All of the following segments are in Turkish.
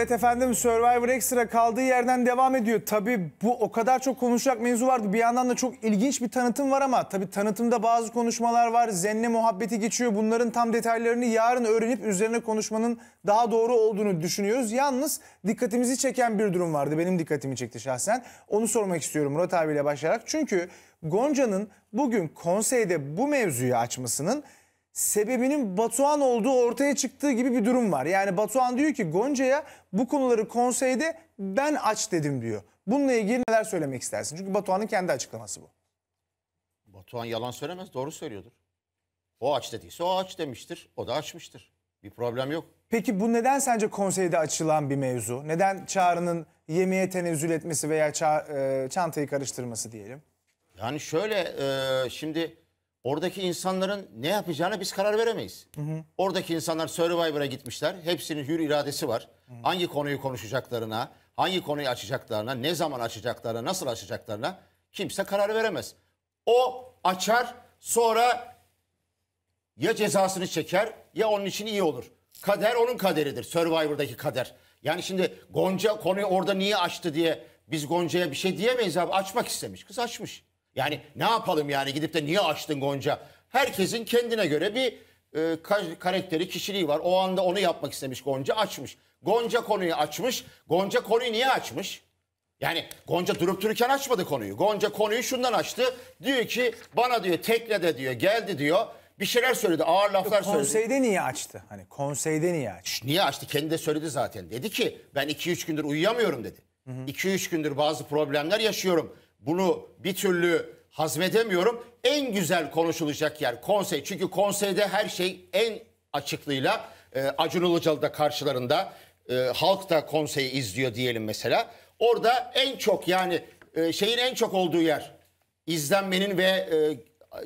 Evet efendim Survivor Extra kaldığı yerden devam ediyor. Tabi bu o kadar çok konuşacak mevzu vardı. Bir yandan da çok ilginç bir tanıtım var ama tabi tanıtımda bazı konuşmalar var. Zenne muhabbeti geçiyor. Bunların tam detaylarını yarın öğrenip üzerine konuşmanın daha doğru olduğunu düşünüyoruz. Yalnız dikkatimizi çeken bir durum vardı. Benim dikkatimi çekti şahsen. Onu sormak istiyorum Murat abiyle başlayarak. Çünkü Gonca'nın bugün konseyde bu mevzuyu açmasının sebebinin Batuhan olduğu ortaya çıktığı gibi bir durum var. Yani Batuhan diyor ki Gonca'ya bu konuları konseyde ben aç dedim diyor. Bununla ilgili neler söylemek istersin? Çünkü Batuhan'ın kendi açıklaması bu. Batuhan yalan söylemez, doğru söylüyordur. O aç dediyse o aç demiştir, o da açmıştır. Bir problem yok. Peki bu neden sence konseyde açılan bir mevzu? Neden Çağrı'nın yemeğe tenezzül etmesi veya e, çantayı karıştırması diyelim? Yani şöyle e, şimdi Oradaki insanların ne yapacağına biz karar veremeyiz. Hı hı. Oradaki insanlar Survivor'a gitmişler. Hepsinin hür iradesi var. Hı hı. Hangi konuyu konuşacaklarına, hangi konuyu açacaklarına, ne zaman açacaklarına, nasıl açacaklarına kimse karar veremez. O açar sonra ya cezasını çeker ya onun için iyi olur. Kader onun kaderidir. Survivor'daki kader. Yani şimdi Gonca konuyu orada niye açtı diye biz Gonca'ya bir şey diyemeyiz abi. Açmak istemiş. Kız açmış. Yani ne yapalım yani gidip de niye açtın Gonca? Herkesin kendine göre bir e, karakteri, kişiliği var. O anda onu yapmak istemiş Gonca açmış. Gonca konuyu açmış. Gonca konuyu niye açmış? Yani Gonca durup dururken açmadı konuyu. Gonca konuyu şundan açtı. Diyor ki bana diyor teknede diyor geldi diyor. Bir şeyler söyledi ağır laflar konseyde söyledi. Konseyde niye açtı? Hani konseyde niye açtı? Şş, niye açtı? Kendi de söyledi zaten. Dedi ki ben 2-3 gündür uyuyamıyorum dedi. 2-3 gündür bazı problemler yaşıyorum. Bunu bir türlü hazmedemiyorum. En güzel konuşulacak yer konsey. Çünkü konseyde her şey en açıklığıyla e, Acun Ilıcalı da karşılarında e, halk da konseyi izliyor diyelim mesela. Orada en çok yani e, şeyin en çok olduğu yer izlenmenin ve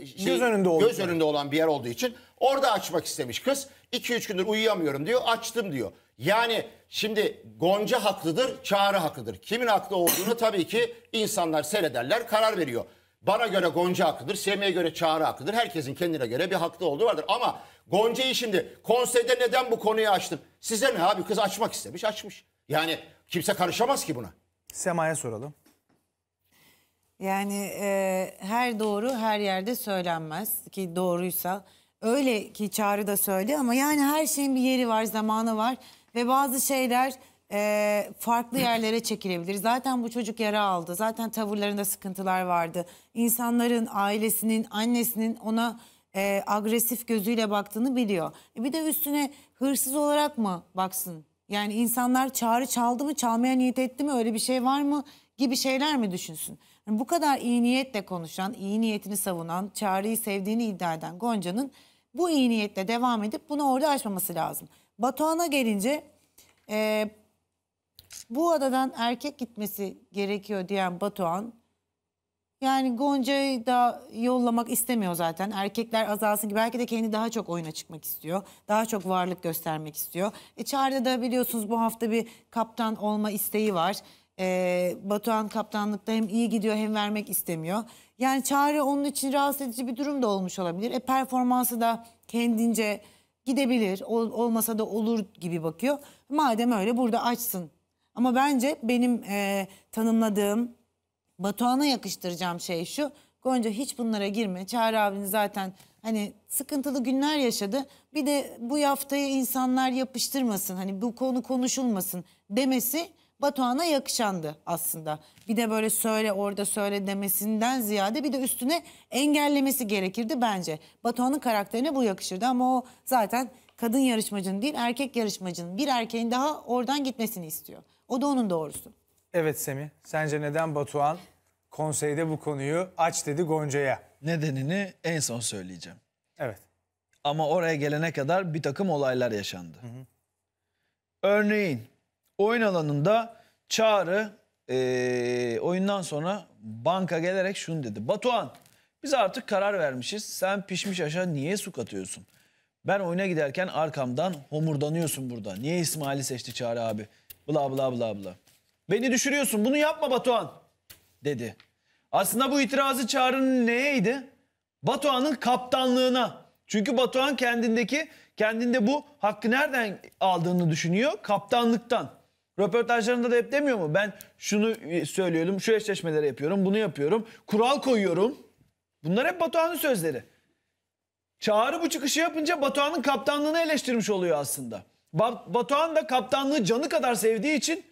e, şey, göz, önünde, göz önünde olan bir yer olduğu için orada açmak istemiş kız. 2-3 gündür uyuyamıyorum diyor açtım diyor. Yani şimdi Gonca haklıdır, Çağrı haklıdır. Kimin haklı olduğunu tabii ki insanlar seyrederler, karar veriyor. Bana göre Gonca haklıdır, Semih'e göre Çağrı haklıdır. Herkesin kendine göre bir haklı olduğu vardır. Ama Gonca'yı şimdi konseyde neden bu konuyu açtım? Size ne abi kız açmak istemiş, açmış. Yani kimse karışamaz ki buna. Sema'ya soralım. Yani e, her doğru her yerde söylenmez ki doğruysa. Öyle ki Çağrı da söylüyor ama yani her şeyin bir yeri var, zamanı var. Ve bazı şeyler e, farklı yerlere çekilebilir. Zaten bu çocuk yara aldı. Zaten tavırlarında sıkıntılar vardı. İnsanların, ailesinin, annesinin ona e, agresif gözüyle baktığını biliyor. E bir de üstüne hırsız olarak mı baksın? Yani insanlar çağrı çaldı mı, çalmaya niyet etti mi, öyle bir şey var mı gibi şeyler mi düşünsün? Yani bu kadar iyi niyetle konuşan, iyi niyetini savunan, çağrıyı sevdiğini iddia eden Gonca'nın bu iyi niyetle devam edip bunu orada aşmaması lazım. Batuhan'a gelince e, bu adadan erkek gitmesi gerekiyor diyen Batuhan yani Gonca'yı da yollamak istemiyor zaten. Erkekler azalsın ki belki de kendi daha çok oyuna çıkmak istiyor. Daha çok varlık göstermek istiyor. E Çağrı'da da biliyorsunuz bu hafta bir kaptan olma isteği var. Ee, Batuhan kaptanlıkta hem iyi gidiyor hem vermek istemiyor. Yani çare onun için rahatsız edici bir durum da olmuş olabilir. E, performansı da kendince gidebilir. Ol, olmasa da olur gibi bakıyor. Madem öyle burada açsın. Ama bence benim e, tanımladığım Batuhan'a yakıştıracağım şey şu. Gonca hiç bunlara girme. Çağrı abin zaten hani sıkıntılı günler yaşadı. Bir de bu haftayı insanlar yapıştırmasın. Hani bu konu konuşulmasın demesi Batuhan'a yakışandı aslında. Bir de böyle söyle orada söyle demesinden ziyade bir de üstüne engellemesi gerekirdi bence. Batuhan'ın karakterine bu yakışırdı ama o zaten kadın yarışmacının değil erkek yarışmacının bir erkeğin daha oradan gitmesini istiyor. O da onun doğrusu. Evet Semih. sence neden Batuhan konseyde bu konuyu aç dedi Gonca'ya? Nedenini en son söyleyeceğim. Evet. Ama oraya gelene kadar bir takım olaylar yaşandı. Hı hı. Örneğin oyun alanında Çağrı e, oyundan sonra banka gelerek şunu dedi. Batuhan biz artık karar vermişiz. Sen pişmiş aşa niye su katıyorsun? Ben oyuna giderken arkamdan homurdanıyorsun burada. Niye İsmail'i seçti Çağrı abi? Bla bla bla bla. Beni düşürüyorsun bunu yapma Batuhan dedi. Aslında bu itirazı Çağrı'nın neydi? Batuhan'ın kaptanlığına. Çünkü Batuhan kendindeki kendinde bu hakkı nereden aldığını düşünüyor? Kaptanlıktan. Röportajlarında da hep demiyor mu? Ben şunu söylüyorum, şu eşleşmeleri yapıyorum, bunu yapıyorum. Kural koyuyorum. Bunlar hep Batuhan'ın sözleri. Çağrı bu çıkışı yapınca Batuhan'ın kaptanlığını eleştirmiş oluyor aslında. Batuhan da kaptanlığı canı kadar sevdiği için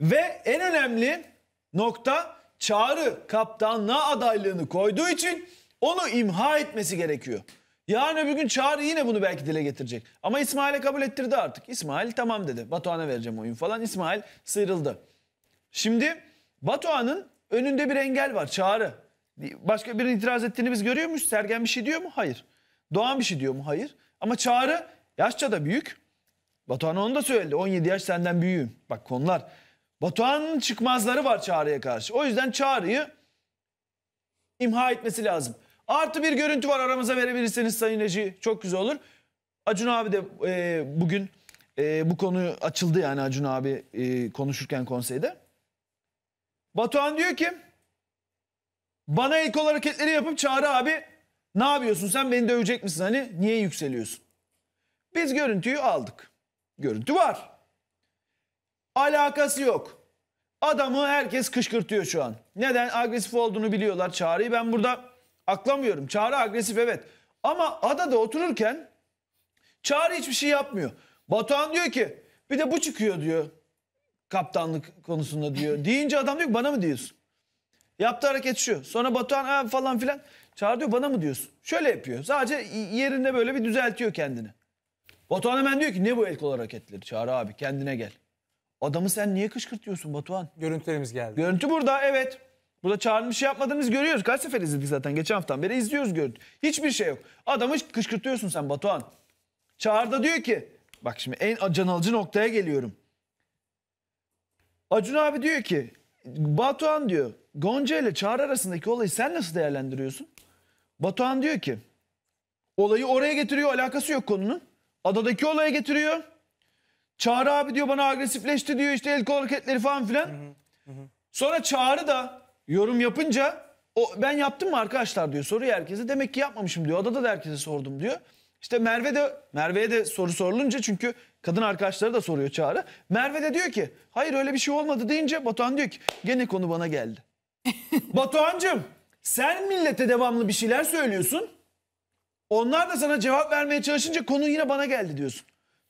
ve en önemli nokta Çağrı kaptanlığa adaylığını koyduğu için onu imha etmesi gerekiyor. Yarın öbür gün Çağrı yine bunu belki dile getirecek. Ama İsmail'e kabul ettirdi artık. İsmail tamam dedi. Batuhan'a vereceğim oyun falan. İsmail sıyrıldı. Şimdi Batuhan'ın önünde bir engel var Çağrı. Başka birinin itiraz ettiğini biz görüyor muyuz? Sergen bir şey diyor mu? Hayır. Doğan bir şey diyor mu? Hayır. Ama Çağrı yaşça da büyük. Batuhan onu da söyledi. 17 yaş senden büyüğüm. Bak konular. Batuhan'ın çıkmazları var Çağrı'ya karşı. O yüzden Çağrı'yı imha etmesi lazım. Artı bir görüntü var aramıza verebilirseniz Sayın Reji. Çok güzel olur. Acun abi de e, bugün e, bu konu açıldı yani Acun abi e, konuşurken konseyde. Batuhan diyor ki bana ilk hareketleri yapıp Çağrı abi ne yapıyorsun sen beni dövecek misin hani niye yükseliyorsun? Biz görüntüyü aldık. Görüntü var. Alakası yok. Adamı herkes kışkırtıyor şu an. Neden? Agresif olduğunu biliyorlar Çağrı'yı. Ben burada Aklamıyorum. Çağrı agresif evet. Ama adada otururken Çağrı hiçbir şey yapmıyor. Batuhan diyor ki bir de bu çıkıyor diyor kaptanlık konusunda diyor. Deyince adam diyor ki bana mı diyorsun? Yaptığı hareket şu. Sonra Batuhan ha, falan filan Çağrı diyor bana mı diyorsun? Şöyle yapıyor. Sadece yerinde böyle bir düzeltiyor kendini. Batuhan hemen diyor ki ne bu el kol hareketleri Çağrı abi kendine gel. Adamı sen niye kışkırtıyorsun Batuhan? Görüntülerimiz geldi. Görüntü burada evet. Burada çağrılmış şey yapmadığımız görüyoruz. Kaç sefer izledik zaten. Geçen haftan beri izliyoruz gördük. Hiçbir şey yok. Adamı kışkırtıyorsun sen Batuhan. Çağrı'da diyor ki bak şimdi en can alıcı noktaya geliyorum. Acun abi diyor ki Batuhan diyor Gonca ile Çağrı arasındaki olayı sen nasıl değerlendiriyorsun? Batuhan diyor ki olayı oraya getiriyor alakası yok konunun. Adadaki olaya getiriyor. Çağrı abi diyor bana agresifleşti diyor işte el kol hareketleri falan filan. hı, hı. Sonra Çağrı da yorum yapınca o ben yaptım mı arkadaşlar diyor. Soruyor herkese. Demek ki yapmamışım diyor. Adada da herkese sordum diyor. İşte Merve de Merve'ye de soru sorulunca çünkü kadın arkadaşları da soruyor Çağrı. Merve de diyor ki hayır öyle bir şey olmadı deyince Batuhan diyor ki gene konu bana geldi. Batuhan'cığım sen millete devamlı bir şeyler söylüyorsun. Onlar da sana cevap vermeye çalışınca konu yine bana geldi diyorsun.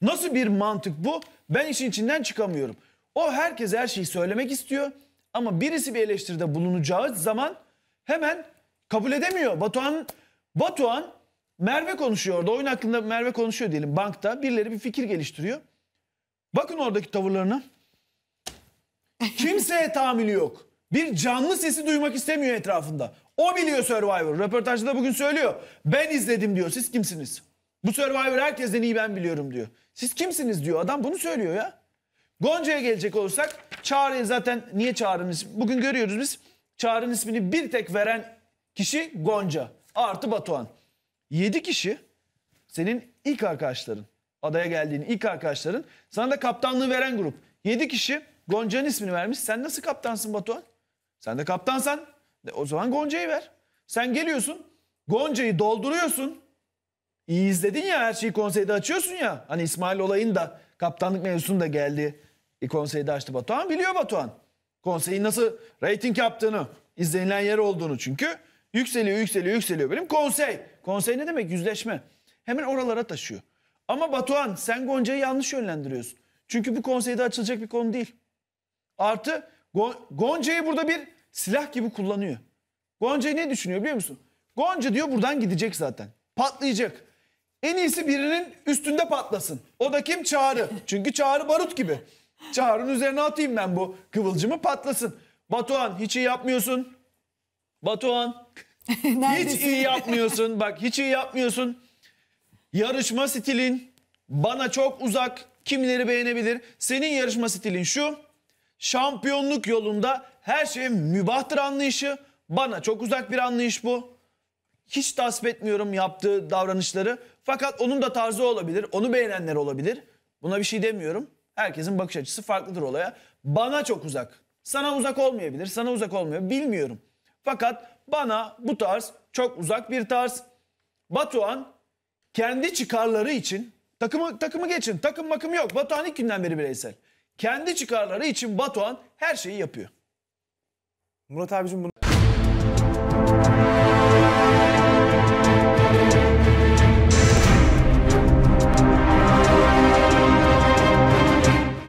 Nasıl bir mantık bu? Ben işin içinden çıkamıyorum. O herkes her şeyi söylemek istiyor. Ama birisi bir eleştiride bulunacağı zaman hemen kabul edemiyor. Batuhan Batuhan Merve konuşuyordu Oyun hakkında Merve konuşuyor diyelim bankta. Birileri bir fikir geliştiriyor. Bakın oradaki tavırlarına. Kimseye tahammülü yok. Bir canlı sesi duymak istemiyor etrafında. O biliyor Survivor. Röportajda da bugün söylüyor. Ben izledim diyor. Siz kimsiniz? Bu Survivor herkesten iyi ben biliyorum diyor. Siz kimsiniz diyor. Adam bunu söylüyor ya. Gonca'ya gelecek olursak Çağrı'yı zaten niye Çağrı'nın ismi? Bugün görüyoruz biz. Çağrı'nın ismini bir tek veren kişi Gonca artı Batuhan. 7 kişi senin ilk arkadaşların. Adaya geldiğin ilk arkadaşların. Sana da kaptanlığı veren grup. 7 kişi Gonca'nın ismini vermiş. Sen nasıl kaptansın Batuhan? Sen de kaptansan o zaman Gonca'yı ver. Sen geliyorsun Gonca'yı dolduruyorsun. İyi izledin ya her şeyi konseyde açıyorsun ya. Hani İsmail olayın da kaptanlık mevzusunda geldi. E, konseyi de açtı Batuhan. Biliyor Batuhan. Konseyin nasıl reyting yaptığını, izlenilen yer olduğunu çünkü. Yükseliyor, yükseliyor, yükseliyor. Benim konsey. Konsey ne demek? Yüzleşme. Hemen oralara taşıyor. Ama Batuhan sen Gonca'yı yanlış yönlendiriyorsun. Çünkü bu konseyde açılacak bir konu değil. Artı Gonca'yı burada bir silah gibi kullanıyor. Gonca'yı ne düşünüyor biliyor musun? Gonca diyor buradan gidecek zaten. Patlayacak. En iyisi birinin üstünde patlasın. O da kim? Çağrı. Çünkü Çağrı barut gibi. Çağrı'nın üzerine atayım ben bu kıvılcımı patlasın. Batuhan hiç iyi yapmıyorsun. Batuhan hiç iyi yapmıyorsun. Bak hiç iyi yapmıyorsun. Yarışma stilin bana çok uzak. Kimileri beğenebilir. Senin yarışma stilin şu. Şampiyonluk yolunda her şey mübahtır anlayışı. Bana çok uzak bir anlayış bu. Hiç tasvip etmiyorum yaptığı davranışları. Fakat onun da tarzı olabilir. Onu beğenenler olabilir. Buna bir şey demiyorum. Herkesin bakış açısı farklıdır olaya. Bana çok uzak. Sana uzak olmayabilir, sana uzak olmuyor. Bilmiyorum. Fakat bana bu tarz çok uzak bir tarz. Batuhan kendi çıkarları için takımı takımı geçin. Takım makım yok. Batuhan ilk günden beri bireysel. Kendi çıkarları için Batuhan her şeyi yapıyor. Murat abicim bunu